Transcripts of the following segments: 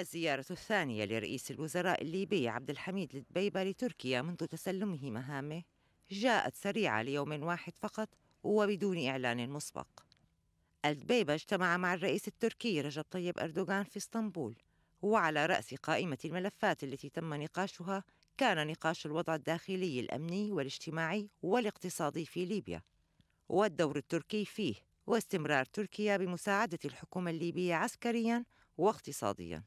الزيارة الثانية لرئيس الوزراء الليبي عبد الحميد لدبيبة لتركيا منذ تسلمه مهامه جاءت سريعة ليوم واحد فقط وبدون إعلان مسبق الدبيبة اجتمع مع الرئيس التركي رجب طيب أردوغان في اسطنبول وعلى رأس قائمة الملفات التي تم نقاشها كان نقاش الوضع الداخلي الأمني والاجتماعي والاقتصادي في ليبيا والدور التركي فيه واستمرار تركيا بمساعدة الحكومة الليبية عسكريا واقتصاديا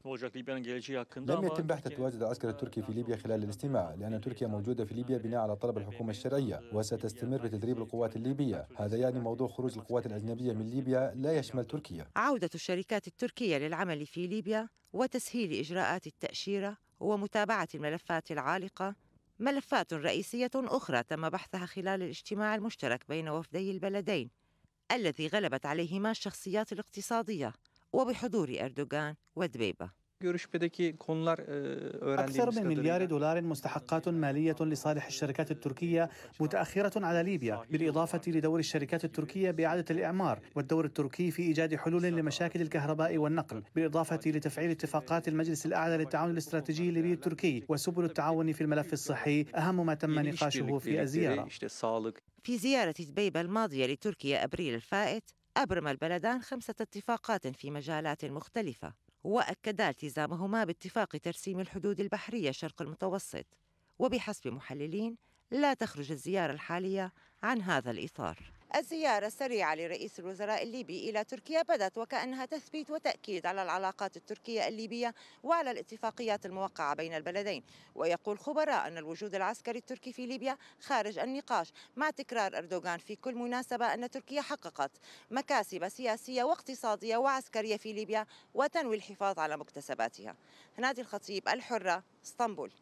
لم يتم بحث التواجد العسكري التركي في ليبيا خلال الاستماع لأن تركيا موجودة في ليبيا بناء على طلب الحكومة الشرعية وستستمر بتدريب القوات الليبية هذا يعني موضوع خروج القوات الأجنبية من ليبيا لا يشمل تركيا عودة الشركات التركية للعمل في ليبيا وتسهيل إجراءات التأشيرة ومتابعة الملفات العالقة ملفات رئيسية أخرى تم بحثها خلال الاجتماع المشترك بين وفدي البلدين الذي غلبت عليهما الشخصيات الاقتصادية وبحضور أردوغان ودبيبة أكثر من مليار دولار مستحقات مالية لصالح الشركات التركية متأخرة على ليبيا بالإضافة لدور الشركات التركية بإعادة الإعمار والدور التركي في إيجاد حلول لمشاكل الكهرباء والنقل بالإضافة لتفعيل اتفاقات المجلس الأعلى للتعاون الاستراتيجي الليبي التركي وسبل التعاون في الملف الصحي أهم ما تم نقاشه في الزيارة في زيارة دبيبة الماضية لتركيا أبريل الفائت أبرم البلدان خمسة اتفاقات في مجالات مختلفة وأكدا التزامهما باتفاق ترسيم الحدود البحرية شرق المتوسط وبحسب محللين لا تخرج الزيارة الحالية عن هذا الإطار الزيارة السريعة لرئيس الوزراء الليبي إلى تركيا بدت وكأنها تثبيت وتأكيد على العلاقات التركية الليبية وعلى الاتفاقيات الموقعة بين البلدين ويقول خبراء أن الوجود العسكري التركي في ليبيا خارج النقاش مع تكرار أردوغان في كل مناسبة أن تركيا حققت مكاسب سياسية واقتصادية وعسكرية في ليبيا وتنوي الحفاظ على مكتسباتها نادي الخطيب الحرة اسطنبول